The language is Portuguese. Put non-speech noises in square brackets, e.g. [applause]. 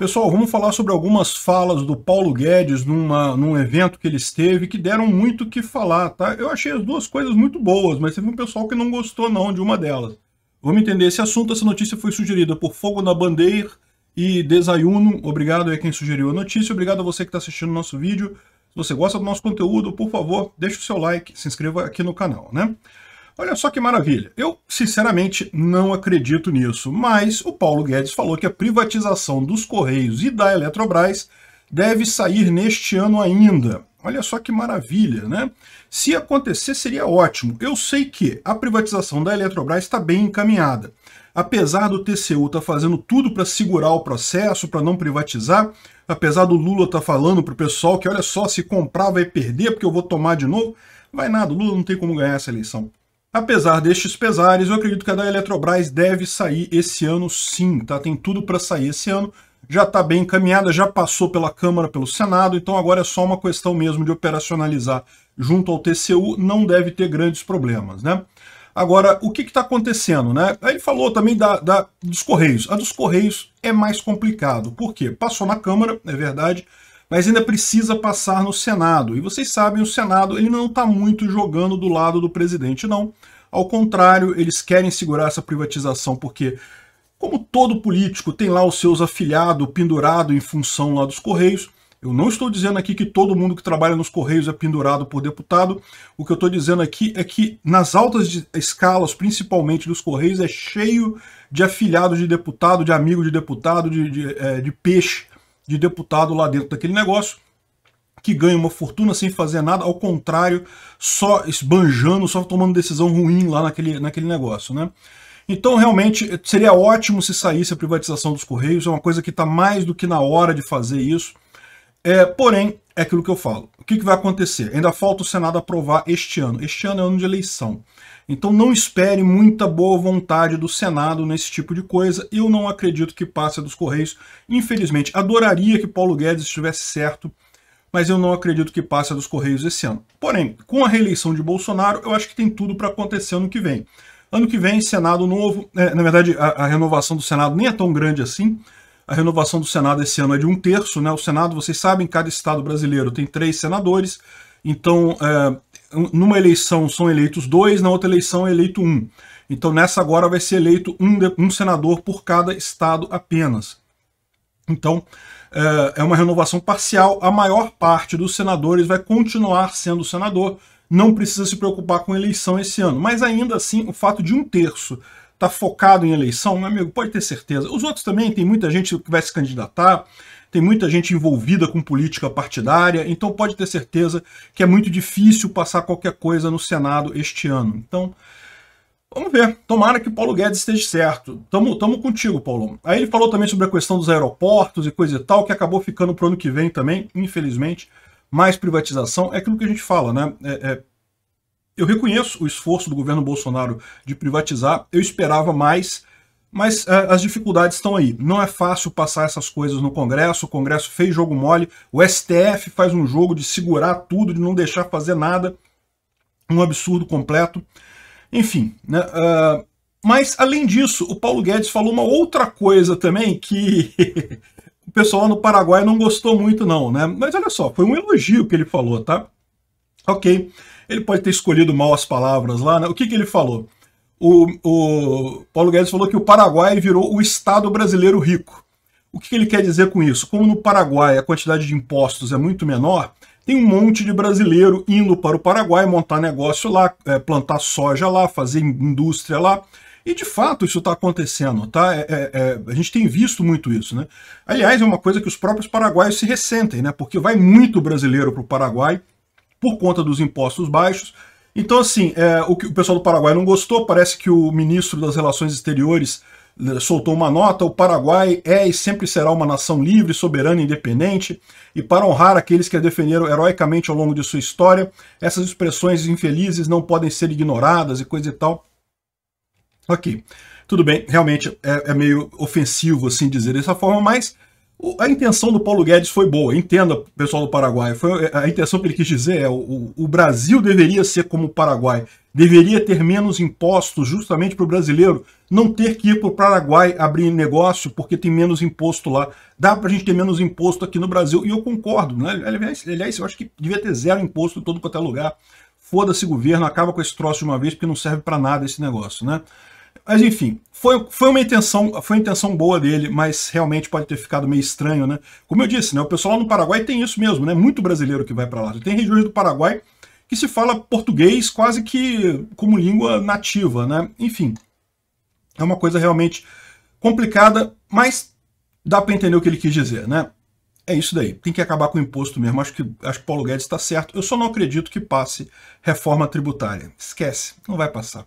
Pessoal, vamos falar sobre algumas falas do Paulo Guedes numa, num evento que ele esteve que deram muito o que falar, tá? Eu achei as duas coisas muito boas, mas teve um pessoal que não gostou não de uma delas. Vamos entender esse assunto. Essa notícia foi sugerida por Fogo na Bandeira e Desayuno. Obrigado a quem sugeriu a notícia. Obrigado a você que está assistindo o nosso vídeo. Se você gosta do nosso conteúdo, por favor, deixe o seu like, se inscreva aqui no canal, né? Olha só que maravilha. Eu, sinceramente, não acredito nisso, mas o Paulo Guedes falou que a privatização dos Correios e da Eletrobras deve sair neste ano ainda. Olha só que maravilha, né? Se acontecer, seria ótimo. Eu sei que a privatização da Eletrobras está bem encaminhada. Apesar do TCU estar tá fazendo tudo para segurar o processo, para não privatizar, apesar do Lula estar tá falando para o pessoal que, olha só, se comprar vai perder porque eu vou tomar de novo, vai nada, o Lula não tem como ganhar essa eleição. Apesar destes pesares, eu acredito que a da Eletrobras deve sair esse ano sim, tá? Tem tudo para sair esse ano. Já está bem encaminhada, já passou pela Câmara, pelo Senado, então agora é só uma questão mesmo de operacionalizar junto ao TCU, não deve ter grandes problemas, né? Agora, o que está acontecendo? Né? aí falou também da, da, dos Correios. A dos Correios é mais complicado. Por quê? Passou na Câmara, é verdade, mas ainda precisa passar no Senado. E vocês sabem, o Senado ele não está muito jogando do lado do presidente, não. Ao contrário, eles querem segurar essa privatização porque, como todo político, tem lá os seus afiliados pendurado em função lá dos Correios. Eu não estou dizendo aqui que todo mundo que trabalha nos Correios é pendurado por deputado. O que eu estou dizendo aqui é que nas altas escalas, principalmente dos Correios, é cheio de afiliados de deputado, de amigo de deputado, de, de, é, de peixe de deputado lá dentro daquele negócio que ganha uma fortuna sem fazer nada, ao contrário, só esbanjando, só tomando decisão ruim lá naquele, naquele negócio, né? Então, realmente, seria ótimo se saísse a privatização dos Correios, é uma coisa que está mais do que na hora de fazer isso. É, porém, é aquilo que eu falo que, que vai acontecer? Ainda falta o Senado aprovar este ano. Este ano é ano de eleição. Então não espere muita boa vontade do Senado nesse tipo de coisa. Eu não acredito que passe dos Correios. Infelizmente, adoraria que Paulo Guedes estivesse certo, mas eu não acredito que passe dos Correios esse ano. Porém, com a reeleição de Bolsonaro, eu acho que tem tudo para acontecer ano que vem. Ano que vem, Senado novo, é, na verdade, a, a renovação do Senado nem é tão grande assim, a renovação do Senado esse ano é de um terço, né? O Senado, vocês sabem, cada estado brasileiro tem três senadores, então é, numa eleição são eleitos dois, na outra eleição é eleito um. Então nessa agora vai ser eleito um, um senador por cada estado apenas. Então é, é uma renovação parcial, a maior parte dos senadores vai continuar sendo senador, não precisa se preocupar com eleição esse ano. Mas ainda assim, o fato de um terço está focado em eleição, meu amigo, pode ter certeza. Os outros também, tem muita gente que vai se candidatar, tem muita gente envolvida com política partidária, então pode ter certeza que é muito difícil passar qualquer coisa no Senado este ano. Então, vamos ver. Tomara que o Paulo Guedes esteja certo. Tamo, tamo contigo, Paulo. Aí ele falou também sobre a questão dos aeroportos e coisa e tal, que acabou ficando para o ano que vem também, infelizmente. Mais privatização é aquilo que a gente fala, né? É, é eu reconheço o esforço do governo Bolsonaro de privatizar, eu esperava mais, mas é, as dificuldades estão aí. Não é fácil passar essas coisas no Congresso, o Congresso fez jogo mole, o STF faz um jogo de segurar tudo, de não deixar fazer nada, um absurdo completo. Enfim, né, uh, mas além disso, o Paulo Guedes falou uma outra coisa também que [laughs] o pessoal no Paraguai não gostou muito não, né? Mas olha só, foi um elogio que ele falou, tá? Ok. Ele pode ter escolhido mal as palavras lá, né? O que, que ele falou? O, o, Paulo Guedes falou que o Paraguai virou o Estado brasileiro rico. O que, que ele quer dizer com isso? Como no Paraguai a quantidade de impostos é muito menor, tem um monte de brasileiro indo para o Paraguai montar negócio lá, é, plantar soja lá, fazer indústria lá. E de fato isso está acontecendo, tá? É, é, é, a gente tem visto muito isso, né? Aliás, é uma coisa que os próprios paraguaios se ressentem, né? Porque vai muito brasileiro para o Paraguai por conta dos impostos baixos. Então, assim, é, o que o pessoal do Paraguai não gostou, parece que o ministro das Relações Exteriores né, soltou uma nota, o Paraguai é e sempre será uma nação livre, soberana e independente, e para honrar aqueles que a defenderam heroicamente ao longo de sua história, essas expressões infelizes não podem ser ignoradas e coisa e tal. Ok, tudo bem, realmente é, é meio ofensivo assim dizer dessa forma, mas a intenção do Paulo Guedes foi boa, entenda, pessoal do Paraguai. Foi, é, a intenção que ele quis dizer é: o, o Brasil deveria ser como o Paraguai, deveria ter menos impostos justamente para o brasileiro não ter que ir para o Paraguai abrir negócio porque tem menos imposto lá. Dá para a gente ter menos imposto aqui no Brasil, e eu concordo. Né? Aliás, eu acho que devia ter zero imposto em todo quanto é lugar. Foda-se governo, acaba com esse troço de uma vez porque não serve para nada esse negócio, né? Mas enfim, foi, foi uma intenção, foi uma intenção boa dele, mas realmente pode ter ficado meio estranho, né? Como eu disse, né, o pessoal lá no Paraguai tem isso mesmo, né? Muito brasileiro que vai para lá. Tem regiões do Paraguai que se fala português quase que como língua nativa, né? Enfim, é uma coisa realmente complicada, mas dá para entender o que ele quis dizer, né? É isso daí. Tem que acabar com o imposto mesmo. Acho que, acho que Paulo Guedes está certo. Eu só não acredito que passe reforma tributária. Esquece, não vai passar.